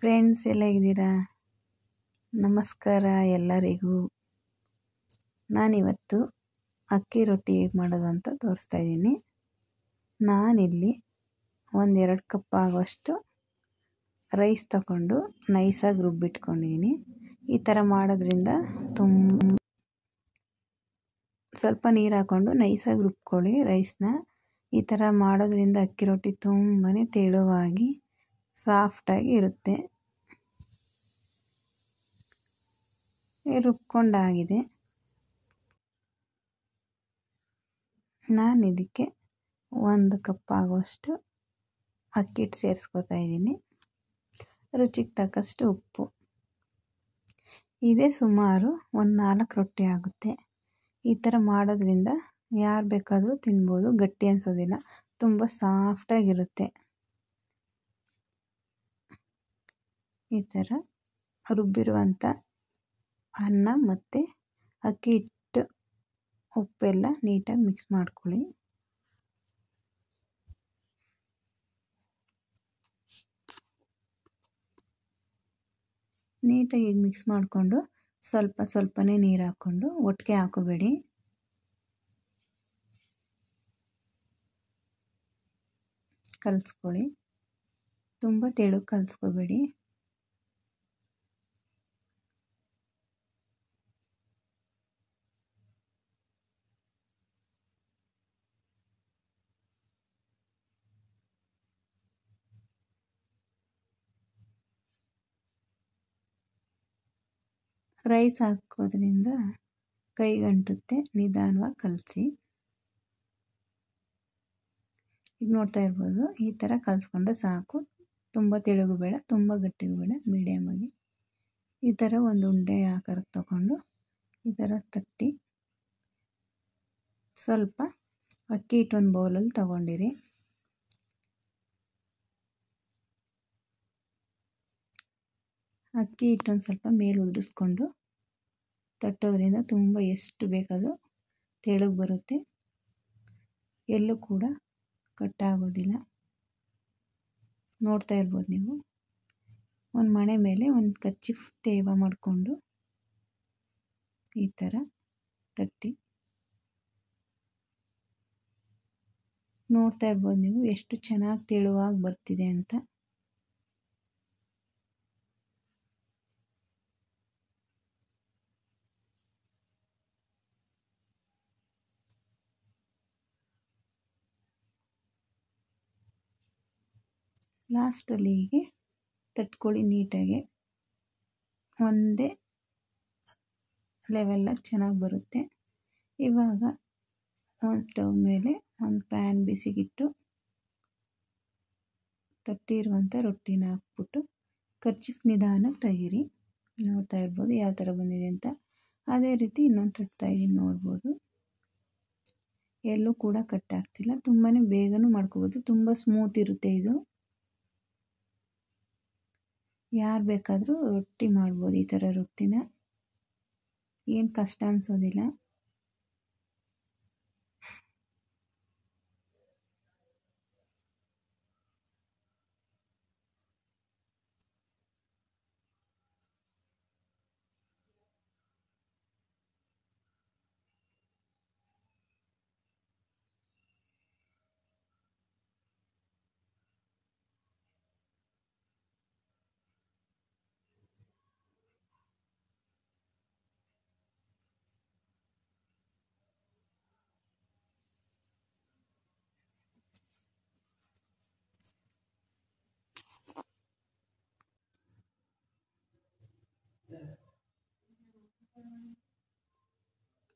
friends ಎಲ್ಲ ಇದ್ದೀರಾ ನಮಸ್ಕಾರ ಎಲ್ಲರಿಗೂ ನಾನಿವತ್ತು ಅಕ್ಕಿ ರೊಟ್ಟಿ ಹೇಗೆ ಮಾಡೋದು ಅಂತ ತೋರಿಸ್ತಾ ಇದ್ದೀನಿ ನಾನಿಲ್ಲಿ ಒಂದೆರಡು ಕಪ್ ಆಗುವಷ್ಟು ರೈಸ್ ತಗೊಂಡು ನೈಸಾಗಿ ರುಬ್ಬಿಟ್ಕೊಂಡಿದ್ದೀನಿ ಈ ಥರ ಮಾಡೋದ್ರಿಂದ ತುಂಬ ಸ್ವಲ್ಪ ನೀರು ಹಾಕ್ಕೊಂಡು ನೈಸಾಗಿ ರುಬ್ಕೊಳ್ಳಿ ರೈಸ್ನ ಈ ಥರ ಮಾಡೋದ್ರಿಂದ ಅಕ್ಕಿ ರೊಟ್ಟಿ ತುಂಬಾ ತೆಳುವಾಗಿ ಸಾಫ್ಟಾಗಿ ಇರುತ್ತೆ ರುಬ್ಕೊಂಡಾಗಿದೆ ನಾನು ಇದಕ್ಕೆ ಒಂದು ಕಪ್ ಆಗುವಷ್ಟು ಅಕ್ಕಿ ಸೇರಿಸ್ಕೊತಾ ಇದ್ದೀನಿ ರುಚಿಗೆ ತಕ್ಕಷ್ಟು ಉಪ್ಪು ಇದೇ ಸುಮಾರು ಒಂದು ನಾಲ್ಕು ರೊಟ್ಟಿ ಆಗುತ್ತೆ ಈ ಥರ ಮಾಡೋದ್ರಿಂದ ಯಾರು ಬೇಕಾದರೂ ತಿನ್ಬೋದು ಗಟ್ಟಿ ಅನಿಸೋದಿಲ್ಲ ತುಂಬ ಸಾಫ್ಟಾಗಿರುತ್ತೆ ಈ ಥರ ರುಬ್ಬಿರುವಂಥ ಅನ್ನ ಮತ್ತು ಅಕ್ಕಿ ಹಿಟ್ಟು ಉಪ್ಪೆಲ್ಲ ನೀಟಾಗಿ ಮಿಕ್ಸ್ ಮಾಡ್ಕೊಳ್ಳಿ ನೀಟಾಗಿ ಈಗ ಮಿಕ್ಸ್ ಮಾಡಿಕೊಂಡು ಸ್ವಲ್ಪ ಸ್ವಲ್ಪನೇ ನೀರು ಹಾಕ್ಕೊಂಡು ಒಟ್ಟಿಗೆ ಹಾಕೋಬೇಡಿ ಕಲಿಸ್ಕೊಳ್ಳಿ ತುಂಬ ತೆಳು ಕಲಿಸ್ಕೊಬೇಡಿ ರೈಸ್ ಹಾಕೋದ್ರಿಂದ ಕೈಗಂಟುತ್ತೆ ನಿಧಾನವಾಗಿ ಕಲಸಿ ಈಗ ನೋಡ್ತಾ ಇರ್ಬೋದು ಈ ಥರ ಕಲಿಸ್ಕೊಂಡ್ರೆ ಸಾಕು ತುಂಬ ತೆಳುಗು ಬೇಡ ತುಂಬ ಗಟ್ಟಿಗೂ ಬೇಡ ಮೀಡಿಯಮಾಗಿ ಈ ಥರ ಒಂದು ಉಂಡೆ ಆಕಾರಕ್ಕೆ ತಗೊಂಡು ಈ ಥರ ತಟ್ಟಿ ಸ್ವಲ್ಪ ಅಕ್ಕಿ ಹಿಟ್ಟು ಒಂದು ಬೌಲಲ್ಲಿ ತಗೊಂಡಿರಿ ಅಕ್ಕಿ ಹಿಟ್ಟೊಂದು ಸ್ವಲ್ಪ ಮೇಲೆ ಉದುರಿಸ್ಕೊಂಡು ತಟ್ಟೋದ್ರಿಂದ ತುಂಬ ಎಷ್ಟು ಬೇಕಾದರೂ ತೆಳಗೆ ಬರುತ್ತೆ ಎಲ್ಲೂ ಕೂಡ ಕಟ್ಟಾಗೋದಿಲ್ಲ ನೋಡ್ತಾ ಇರ್ಬೋದು ನೀವು ಒಂದು ಮಣೆ ಮೇಲೆ ಒಂದು ಕಚ್ಚಿ ತೇವ ಮಾಡಿಕೊಂಡು ಈ ಥರ ತಟ್ಟಿ ನೋಡ್ತಾ ಇರ್ಬೋದು ನೀವು ಎಷ್ಟು ಚೆನ್ನಾಗಿ ತೆಳುವಾಗಿ ಬರ್ತಿದೆ ಅಂತ ಲಾಸ್ಟಲ್ಲಿ ಹೀಗೆ ತಟ್ಕೊಳ್ಳಿ ನೀಟಾಗಿ ಒಂದೇ ಲೆವೆಲ್ಲ ಚೆನ್ನಾಗಿ ಬರುತ್ತೆ ಇವಾಗ ಒಂದು ಸ್ಟವ್ ಮೇಲೆ ಒಂದು ಪ್ಯಾನ್ ಬಿಸಿಗಿಟ್ಟು ತಟ್ಟಿರುವಂಥ ರೊಟ್ಟಿನ ಹಾಕ್ಬಿಟ್ಟು ಖರ್ಚಿಫ್ ನಿಧಾನಕ್ಕೆ ತೆಗೀರಿ ನೋಡ್ತಾ ಇರ್ಬೋದು ಯಾವ ಥರ ಬಂದಿದೆ ಅಂತ ಅದೇ ರೀತಿ ಇನ್ನೊಂದು ತಟ್ತಾ ಇದ್ದೀನಿ ನೋಡ್ಬೋದು ಎಲ್ಲೂ ಕೂಡ ಕಟ್ ಆಗ್ತಿಲ್ಲ ತುಂಬಾ ಬೇಗನೂ ಮಾಡ್ಕೋಬೋದು ತುಂಬ ಸ್ಮೂತ್ ಇರುತ್ತೆ ಇದು ಯಾರು ಬೇಕಾದರೂ ರೊಟ್ಟಿ ಮಾಡ್ಬೋದು ಈ ಥರ ರೊಟ್ಟಿನ ಏನು ಕಷ್ಟ ಅನ್ಸೋದಿಲ್ಲ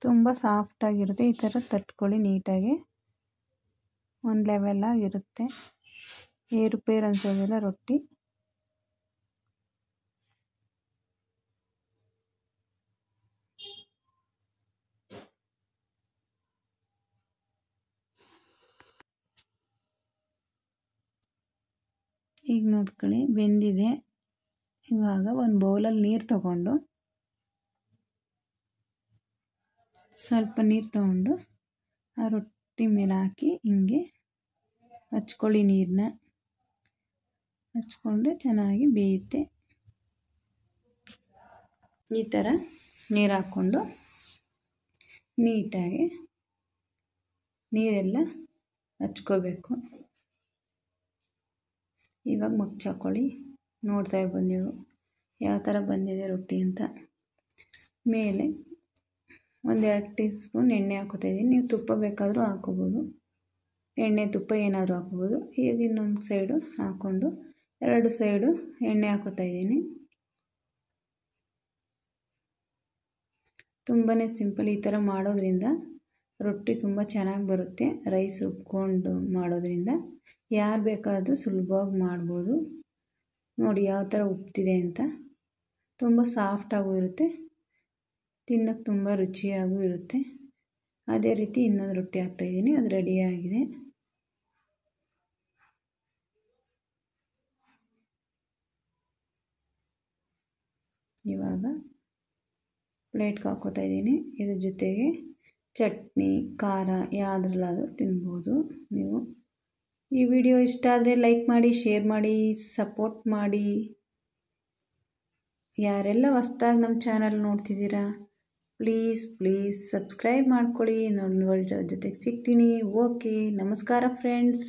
ತುಂಬ ಸಾಫ್ಟಾಗಿರುತ್ತೆ ಈ ಥರ ತಟ್ಕೊಳ್ಳಿ ನೀಟಾಗಿ ಒಂದು ಆಗಿರುತ್ತೆ ಏರುಪೇರು ಅನ್ಸೋದಿಲ್ಲ ರೊಟ್ಟಿ ಈಗ ನೋಡ್ಕೊಳ್ಳಿ ಬೆಂದಿದೆ ಇವಾಗ ಒಂದು ಬೌಲಲ್ಲಿ ನೀರು ತಗೊಂಡು ಸ್ವಲ್ಪ ನೀರು ತಗೊಂಡು ಆ ರೊಟ್ಟಿ ಮೇಲೆ ಹಾಕಿ ಹಿಂಗೆ ಹಚ್ಕೊಳ್ಳಿ ನೀರನ್ನ ಹಚ್ಕೊಂಡು ಚೆನ್ನಾಗಿ ಬೇಯುತ್ತೆ ಈ ಥರ ನೀರು ಹಾಕ್ಕೊಂಡು ನೀಟಾಗಿ ನೀರೆಲ್ಲ ಹಚ್ಕೋಬೇಕು ಇವಾಗ ಮುಚ್ಚಾಕೊಳ್ಳಿ ನೋಡ್ತಾ ಬಂದೆವು ಯಾವ ಥರ ಬಂದಿದೆ ರೊಟ್ಟಿ ಅಂತ ಮೇಲೆ ಒಂದೆರಡು ಟೀ ಸ್ಪೂನ್ ಎಣ್ಣೆ ಇದ್ದೀನಿ ನೀವು ತುಪ್ಪ ಬೇಕಾದರೂ ಹಾಕೋಬೋದು ಎಣ್ಣೆ ತುಪ್ಪ ಏನಾದರೂ ಹಾಕೋಬೋದು ಈಗ ಇನ್ನೊಂದು ಸೈಡು ಹಾಕ್ಕೊಂಡು ಎರಡು ಸೈಡು ಎಣ್ಣೆ ಇದ್ದೀನಿ ತುಂಬಾ ಸಿಂಪಲ್ ಈ ಥರ ಮಾಡೋದ್ರಿಂದ ರೊಟ್ಟಿ ತುಂಬ ಚೆನ್ನಾಗಿ ಬರುತ್ತೆ ರೈಸ್ ಉಬ್ಕೊಂಡು ಮಾಡೋದ್ರಿಂದ ಯಾರು ಬೇಕಾದರೂ ಸುಲಭವಾಗಿ ಮಾಡ್ಬೋದು ನೋಡಿ ಯಾವ ಥರ ಉಪ್ತಿದೆ ಅಂತ ತುಂಬ ಸಾಫ್ಟಾಗೂ ಇರುತ್ತೆ ತಿನ್ನೋಕ್ಕೆ ತುಂಬ ರುಚಿಯಾಗೂ ಇರುತ್ತೆ ಅದೇ ರೀತಿ ಇನ್ನೊಂದು ರೊಟ್ಟಿ ಹಾಕ್ತಾಯಿದ್ದೀನಿ ಅದು ರೆಡಿಯಾಗಿದೆ ಇವಾಗ ಪ್ಲೇಟ್ಗೆ ಹಾಕೋತಾ ಇದ್ದೀನಿ ಇದ್ರ ಜೊತೆಗೆ ಚಟ್ನಿ ಖಾರ ಯಾವುದ್ರಲ್ಲಾದರೂ ತಿನ್ಬೋದು ನೀವು ಈ ವಿಡಿಯೋ ಇಷ್ಟ ಆದರೆ ಲೈಕ್ ಮಾಡಿ ಶೇರ್ ಮಾಡಿ ಸಪೋರ್ಟ್ ಮಾಡಿ ಯಾರೆಲ್ಲ ಹೊಸ್ದಾಗಿ ನಮ್ಮ ಚಾನಲ್ ನೋಡ್ತಿದ್ದೀರಾ ಪ್ಲೀಸ್ ಪ್ಲೀಸ್ ಸಬ್ಸ್ಕ್ರೈಬ್ ಮಾಡ್ಕೊಳ್ಳಿ ನನ್ನ ಜೊತೆಗೆ ಸಿಗ್ತೀನಿ ಓಕೆ ನಮಸ್ಕಾರ ಫ್ರೆಂಡ್ಸ್